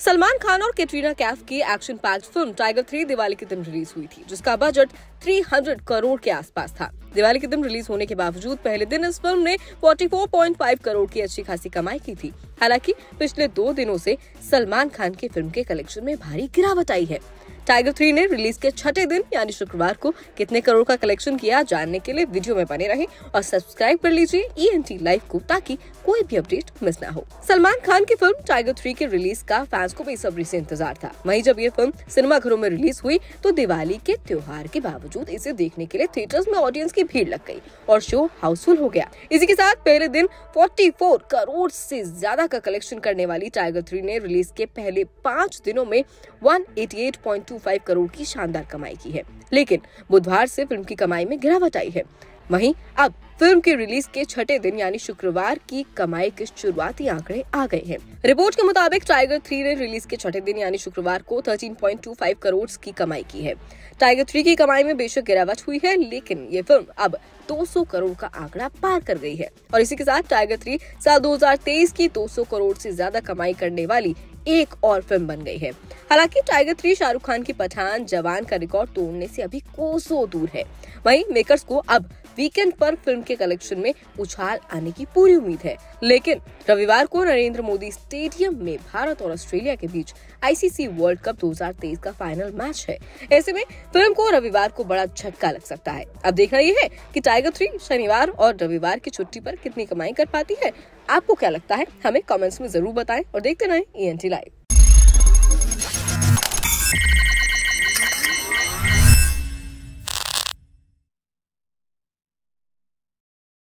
सलमान खान और कैटरीना कैफ की action packed film Tiger three Diwali के दिन रिलीज हुई थी जिसका बजट 300 करोड़ के आसपास था दिवाली के दिन रिलीज होने के बावजूद पहले दिन इस फिल्म ने 44.5 करोड़ की अच्छी खासी कमाई की थी हालांकि पिछले दो दिनों से सलमान खान की फिल्म के कलेक्शन में भारी गिरावट आई है टाइगर थ्री ने रिलीज के छठे दिन यानी शुक्रवार को कितने करोड़ का कलेक्शन किया जानने के लिए वीडियो में बने रहे और सब्सक्राइब कर लीजिए ई एन टी लाइव को ताकि कोई भी अपडेट मिस ना हो सलमान खान की फिल्म टाइगर थ्री के रिलीज का फैंस को बेसब्री से इंतजार था वहीं जब ये फिल्म सिनेमा घरों में रिलीज हुई तो दिवाली के त्योहार के बावजूद इसे देखने के लिए थिएटर्स में ऑडियंस की भीड़ लग गई और शो हाउसफुल हो गया इसी के साथ पहले दिन 44 करोड़ से ज्यादा का कलेक्शन करने वाली टाइगर थ्री ने रिलीज के पहले पाँच दिनों में वन 1.25 करोड़ की शानदार कमाई की है लेकिन बुधवार से फिल्म की कमाई में गिरावट आई है वहीं अब फिल्म के रिलीज के छठे दिन यानी शुक्रवार की कमाई के शुरुआती आंकड़े आ गए हैं रिपोर्ट के मुताबिक टाइगर थ्री ने रिलीज के छठे दिन यानी शुक्रवार को 13.25 करोड़ की कमाई की है टाइगर थ्री की कमाई में बेशक गिरावट हुई है लेकिन ये फिल्म अब 200 करोड़ का आंकड़ा पार कर गई है और इसी के साथ टाइगर थ्री साल 2023 की 200 करोड़ से ज्यादा कमाई करने वाली एक और फिल्म बन गई है हालांकि टाइगर थ्री शाहरुख खान की पठान जवान का रिकॉर्ड तोड़ने से अभी कोसों दूर है वहीं मेकर्स को अब वीकेंड पर फिल्म के कलेक्शन में उछाल आने की पूरी उम्मीद है लेकिन रविवार को नरेंद्र मोदी स्टेडियम में भारत और ऑस्ट्रेलिया के बीच आईसीसी वर्ल्ड कप 2023 का फाइनल मैच है ऐसे में फिल्म को रविवार को बड़ा झटका लग सकता है अब देखना यह है की टाइगर थ्री शनिवार और रविवार की छुट्टी आरोप कितनी कमाई कर पाती है आपको क्या लगता है हमें कॉमेंट्स में जरूर बताए और देखते रहे ई लाइव